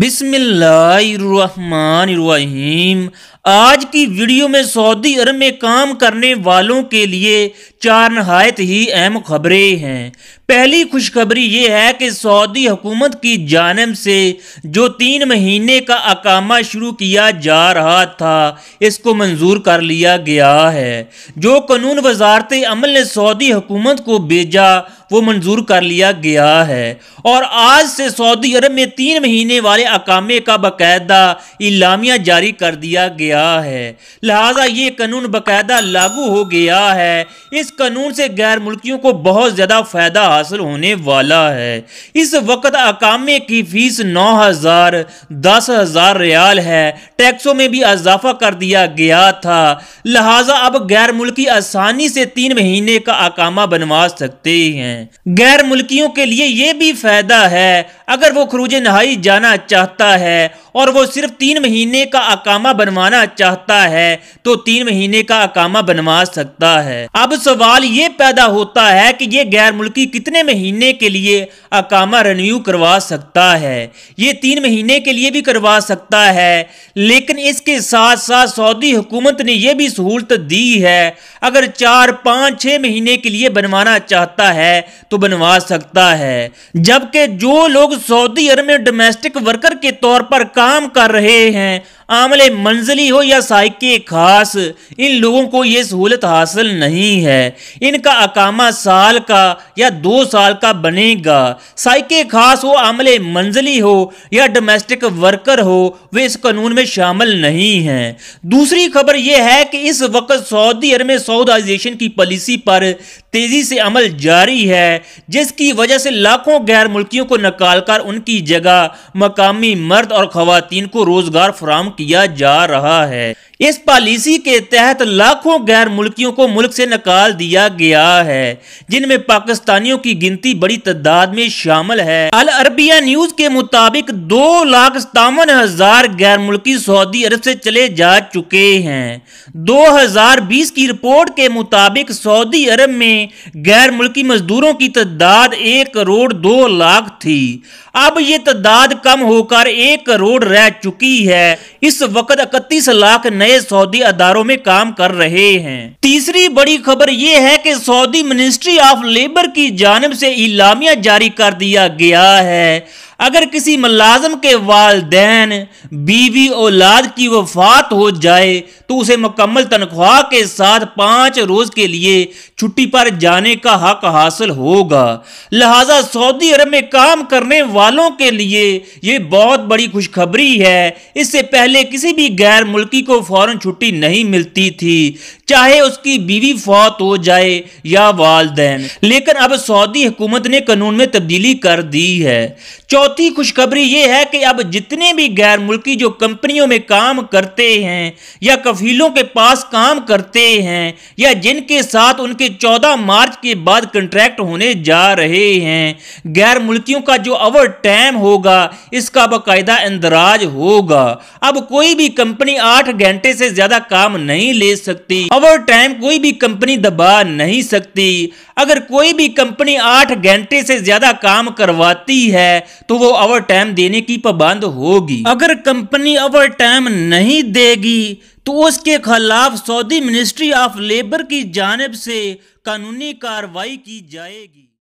बिस्मिल्लाहिर्रहमानिर्रहीम आज की वीडियो में सऊदी अरब में काम करने वालों के लिए चार नहायत ही अहम खबरें हैं पहली खुशखबरी ये है कि सऊदी हुकूमत की जानब से जो तीन महीने का अकामा शुरू किया जा रहा था इसको मंजूर कर लिया गया है जो कानून वजारत अमल ने सऊदी हुकूमत को भेजा वो मंजूर कर लिया गया है और आज से सऊदी अरब में तीन महीने वाले अकामे का बाकायदा इलामिया जारी कर दिया गया है लिहाजा ये कानून बाकायदा लागू हो गया है इस कानून से गैर मुल्कियों को बहुत ज़्यादा फ़ायदा हासिल होने वाला है इस वक्त अकामे की फीस नौ हज़ार दस हज़ार रियाल है टैक्सों में भी इजाफा कर दिया गया था लिहाजा अब गैर मुल्की आसानी से तीन महीने का अकामा बनवा सकते हैं गैर मुल्कियों के लिए ये भी फायदा है अगर वो खरूज नहाई जाना चाहता है और वो सिर्फ तीन महीने का अकामा बनवाना चाहता है तो तीन महीने का अकामा बनवा सकता है अब सवाल ये पैदा होता है कि ये गैर मुल्की कितने महीने के लिए अकामा रिन्यू करवा सकता है ये तीन महीने के लिए भी करवा सकता है लेकिन इसके साथ साथ सऊदी हुकूमत ने यह भी सहूलत दी है अगर चार पाँच छः महीने के लिए बनवाना चाहता है तो बनवा सकता है जबकि जो लोग सऊदी अरब में डोमेस्टिक वर्कर के तौर पर काम कर रहे हैं आमल मंजिली हो या साइक खास इन लोगों को ये सहूलत हासिल नहीं है इनका अकामा साल का या दो साल का बनेगा साइक खास हो आमल मंजिली हो या डोमेस्टिक वर्कर हो वे इस कानून में शामिल नहीं हैं दूसरी खबर यह है कि इस वक्त सऊदी अरब में सऊदाइजेशन की पॉलिसी पर तेज़ी से अमल जारी है जिसकी वजह से लाखों गैर मुल्कियों को निकालकर कर उनकी जगह मकामी मर्द और खातन को रोज़गार फराम किया जा रहा है इस पॉलिसी के तहत लाखों गैर मुल्कियों को मुल्क से निकाल दिया गया है जिनमें पाकिस्तानियों की गिनती बड़ी तादाद में शामिल है अल अरबिया न्यूज के मुताबिक दो लाख सतावन हजार गैर मुल्की सऊदी अरब से चले जा चुके हैं 2020 की रिपोर्ट के मुताबिक सऊदी अरब में गैर मुल्की मजदूरों की तादाद एक करोड़ दो लाख थी अब ये तादाद कम होकर एक करोड़ रह चुकी है इस वक्त इकतीस लाख नए बड़े सऊदी अदारों में काम कर रहे हैं तीसरी बड़ी खबर ये है कि सऊदी मिनिस्ट्री ऑफ लेबर की जानब से इलामिया जारी कर दिया गया है अगर किसी मुलाजम के वालदेन बीवी औलाद की वफात हो जाए तो उसे मुकम्मल तनख्वाह के साथ पाँच रोज़ के लिए छुट्टी पर जाने का हक हासिल होगा लिहाजा सऊदी अरब में काम करने वालों के लिए ये बहुत बड़ी खुशखबरी है इससे पहले किसी भी गैर मुल्की को फ़ौर छुट्टी नहीं मिलती थी चाहे उसकी बीवी फौत हो जाए या वालदेन लेकिन अब सऊदी हुकूमत ने कानून में तब्दीली कर दी है चौथी खुशखबरी यह है कि अब जितने भी गैर मुल्की जो कंपनियों में काम करते हैं या कफीलों के पास काम करते हैं या जिनके साथ उनके 14 मार्च के बाद कंट्रैक्ट होने जा रहे हैं गैर मुल्कियों का जो ओवर टाइम होगा इसका बाकायदा इंदराज होगा अब कोई भी कंपनी आठ घंटे से ज्यादा काम नहीं ले सकती ओवर टाइम कोई भी कंपनी दबा नहीं सकती अगर कोई भी कंपनी आठ घंटे से ज्यादा काम करवाती है तो वो ओवर टाइम देने की पाबंद होगी अगर कंपनी ओवर टाइम नहीं देगी तो उसके खिलाफ सऊदी मिनिस्ट्री ऑफ लेबर की जानब से कानूनी कार्रवाई की जाएगी